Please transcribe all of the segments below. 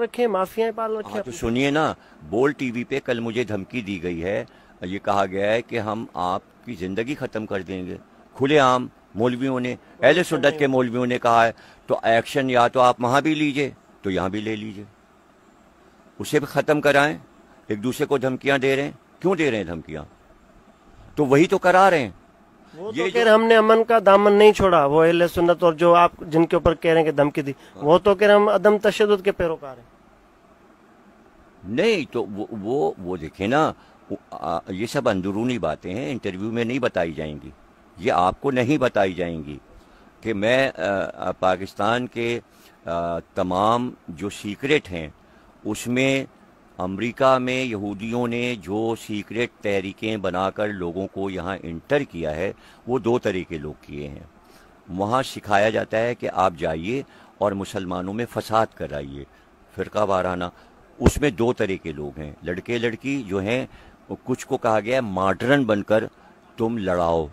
रखे माफियाएं पाल रखे हाँ, तो सुनिए ना बोल टीवी पे कल मुझे धमकी दी गई है ये कहा गया है कि हम आपकी जिंदगी खत्म कर देंगे खुलेआम मौलवियों ने अहले सुन्नत के मौलवियों ने कहा है तो एक्शन या तो आप वहां भी लीजिए तो यहाँ भी ले लीजिए उसे भी खत्म कराएं एक दूसरे को धमकियां दे रहे हैं क्यों दे रहे हैं धमकियां तो वही तो करा रहे हैं वो तो ये तो कह रहे हमने अमन का दामन नहीं छोड़ा वो अहले सुन्नत और जो आप जिनके ऊपर कह रहे हैं कि धमकी दी हाँ। वो तो कह रहे हम अदम तशद के पैरों का रहे हैं नहीं तो वो वो, वो देखे ना आ, ये सब अंदरूनी बातें हैं इंटरव्यू में नहीं बताई जाएंगी ये आपको नहीं बताई जाएंगी कि मैं आ, पाकिस्तान के आ, तमाम जो सीक्रेट हैं उसमें अमेरिका में यहूदियों ने जो सीक्रेट तहरीकें बनाकर लोगों को यहाँ इंटर किया है वो दो तरह के लोग किए हैं वहाँ सिखाया जाता है कि आप जाइए और मुसलमानों में फसाद कराइए फ़िरका वाराना उसमें दो तरह के लोग हैं लड़के लड़की जो हैं कुछ को कहा गया है मॉडर्न बनकर तुम लड़ाओ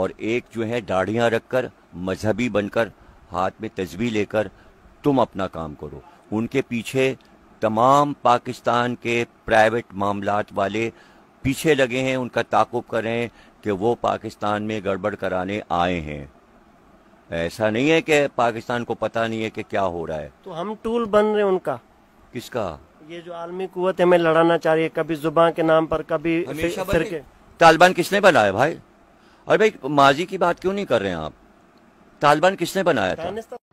और एक जो है दाढ़ियाँ रखकर मजहबी बनकर हाथ में तस्वीर लेकर तुम अपना काम करो उनके पीछे तमाम पाकिस्तान के प्राइवेट मामलात वाले पीछे लगे हैं उनका ताकुब कर रहे हैं कि वो पाकिस्तान में गड़बड़ कराने आए हैं ऐसा नहीं है कि पाकिस्तान को पता नहीं है कि क्या हो रहा है तो हम टूल बन रहे हैं उनका किसका ये जो आलमी कुत हमें लड़ाना चाहिए कभी जुबान के नाम पर कभी तालिबान किसने बनाया भाई और भाई माजी की बात क्यों नहीं कर रहे हैं आप तालिबान किसने बनाया था